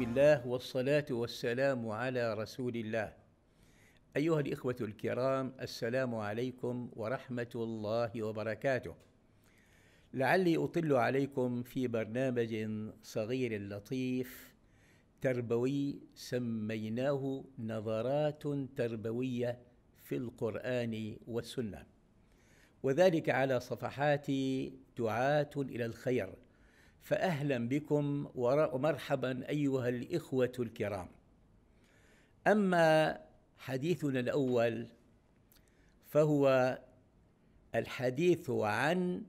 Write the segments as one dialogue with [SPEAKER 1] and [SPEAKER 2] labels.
[SPEAKER 1] بسم الله والصلاة والسلام على رسول الله. أيها الإخوة الكرام، السلام عليكم ورحمة الله وبركاته. لعلي أطل عليكم في برنامج صغير لطيف تربوي سميناه نظرات تربوية في القرآن والسنة. وذلك على صفحات دعاة إلى الخير فاهلا بكم ومرحبا ايها الاخوه الكرام اما حديثنا الاول فهو الحديث عن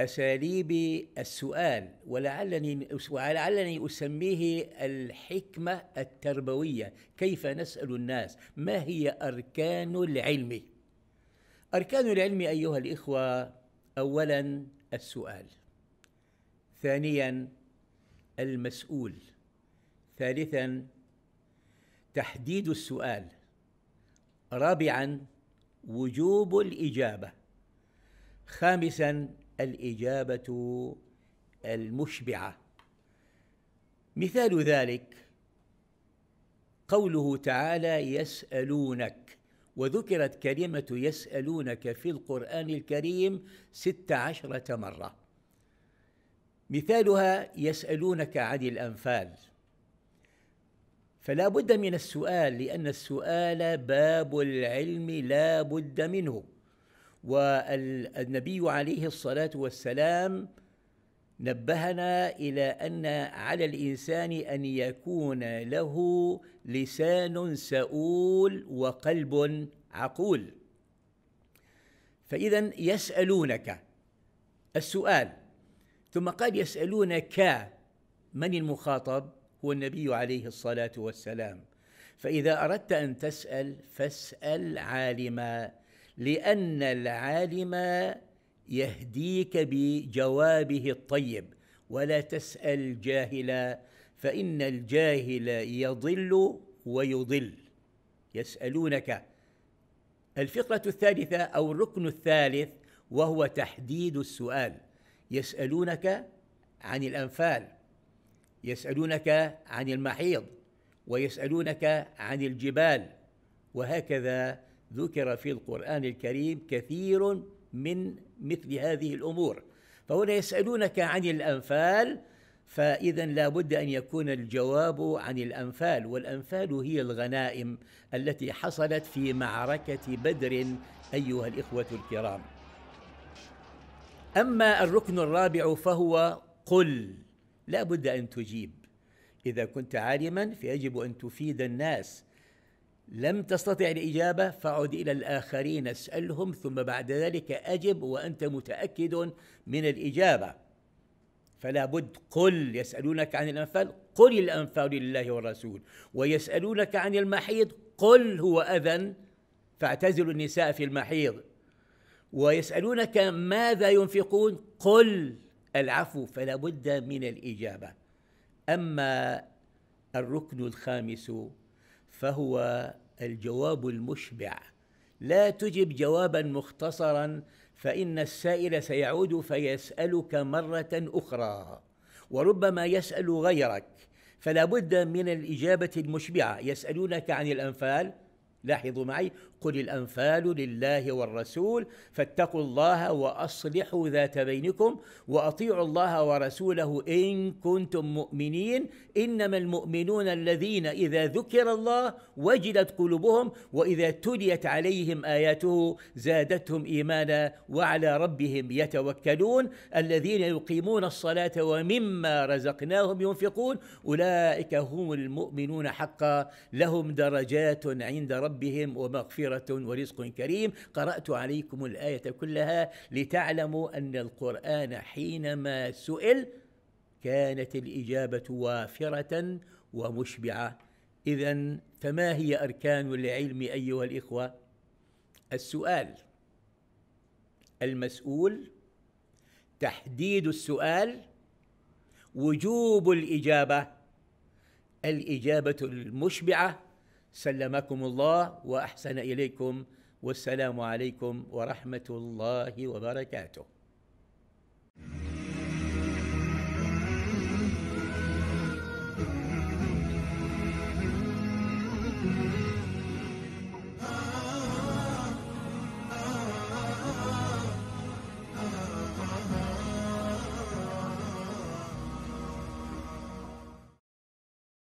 [SPEAKER 1] اساليب السؤال ولعلني ولعلني اسميه الحكمه التربويه كيف نسال الناس ما هي اركان العلم اركان العلم ايها الاخوه اولا السؤال ثانيا المسؤول ثالثا تحديد السؤال رابعا وجوب الاجابه خامسا الاجابه المشبعه مثال ذلك قوله تعالى يسالونك وذكرت كلمه يسالونك في القران الكريم ست عشره مره مثالها يسالونك عن الانفال فلا بد من السؤال لان السؤال باب العلم لا بد منه والنبي عليه الصلاه والسلام نبهنا الى ان على الانسان ان يكون له لسان سؤول وقلب عقول فاذا يسالونك السؤال ثم قال يسألونك من المخاطب هو النبي عليه الصلاة والسلام فإذا أردت أن تسأل فاسأل عالما لأن العالم يهديك بجوابه الطيب ولا تسأل جاهلا فإن الجاهل يضل ويضل يسألونك الفقرة الثالثة أو الركن الثالث وهو تحديد السؤال يسألونك عن الأنفال يسألونك عن المحيض ويسألونك عن الجبال وهكذا ذكر في القرآن الكريم كثير من مثل هذه الأمور فهنا يسألونك عن الأنفال فإذا لا بد أن يكون الجواب عن الأنفال والأنفال هي الغنائم التي حصلت في معركة بدر أيها الإخوة الكرام أما الركن الرابع فهو قل لا بد أن تجيب إذا كنت عالما فيجب أن تفيد الناس لم تستطع الإجابة فعد إلى الآخرين اسألهم ثم بعد ذلك أجب وأنت متأكد من الإجابة فلا بد قل يسألونك عن الأنفال قل الأنفال لله والرسول ويسألونك عن المحيض قل هو أذن فاعتزلوا النساء في المحيض ويسالونك ماذا ينفقون قل العفو فلا بد من الاجابه اما الركن الخامس فهو الجواب المشبع لا تجب جوابا مختصرا فان السائل سيعود فيسالك مره اخرى وربما يسال غيرك فلا بد من الاجابه المشبعه يسالونك عن الانفال لاحظوا معي قل الأنفال لله والرسول فاتقوا الله وأصلحوا ذات بينكم وأطيعوا الله ورسوله إن كنتم مؤمنين إنما المؤمنون الذين إذا ذكر الله وجلت قلوبهم وإذا تليت عليهم آياته زادتهم إيمانا وعلى ربهم يتوكلون الذين يقيمون الصلاة ومما رزقناهم ينفقون أولئك هم المؤمنون حقا لهم درجات عند ربهم ربهم ومغفرة ورزق كريم قرأت عليكم الآية كلها لتعلموا أن القرآن حينما سئل كانت الإجابة وافرة ومشبعة إذا فما هي أركان العلم أيها الإخوة؟ السؤال المسؤول تحديد السؤال وجوب الإجابة الإجابة المشبعة سلمكم الله واحسن اليكم والسلام عليكم ورحمه الله وبركاته